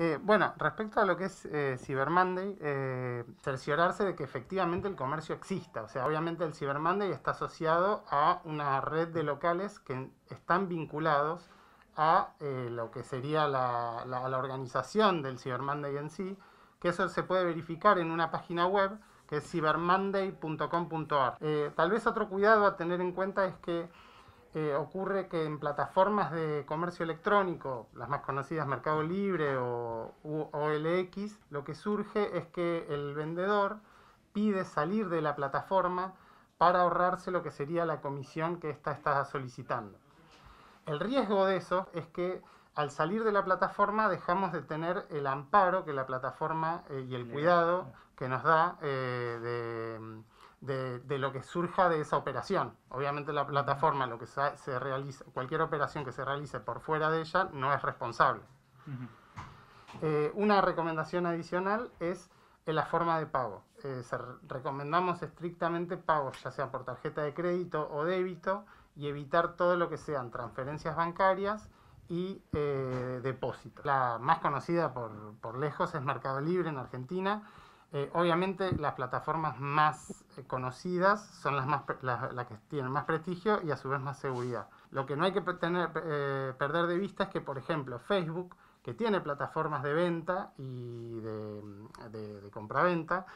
Eh, bueno, respecto a lo que es eh, Cyber Monday, eh, cerciorarse de que efectivamente el comercio exista. O sea, obviamente el Cyber Monday está asociado a una red de locales que están vinculados a lo que sería la, la, organización del Cyber Monday en sí, que eso se puede verificar en una página web que es cybermonday.com.ar. tal vez otro cuidado a tener en cuenta es que eh, ocurre que en plataformas de comercio electrónico, las más conocidas Mercado Libre o OLX, lo que surge es que el vendedor pide salir de la plataforma para ahorrarse lo que sería la comisión que ésta está solicitando. El riesgo de eso es que al salir de la plataforma dejamos de tener el amparo que la plataforma eh, y el cuidado que nos da eh, de mm, de, lo que surja de esa operación. Obviamente la plataforma, lo que se, cualquier operación que se realice por fuera de ella no es responsable. Eh, una recomendación adicional es la forma de pago. Eh, recomendamos estrictamente pagos, ya sea por tarjeta de crédito o débito, y evitar todo lo que sean transferencias bancarias y eh, depósitos. La más conocida por, por lejos es Mercado Libre en Argentina eh, obviamente las plataformas más eh, conocidas son las, más, las, que tienen más prestigio y a su vez más seguridad. Lo que no hay que eh, perder de vista es que, por ejemplo, Facebook, que tiene plataformas de venta y de, mm, de, compraventa,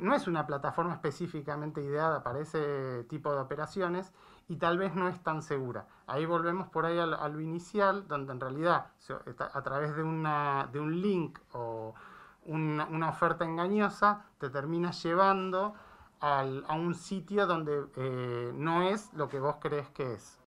no es una plataforma específicamente ideada para ese tipo de operaciones y tal vez no es tan segura. Ahí volvemos por ahí a, lo inicial, donde en realidad a través de, de un link o una, oferta engañosa te termina llevando a un sitio donde eh, no es lo que vos crees que es.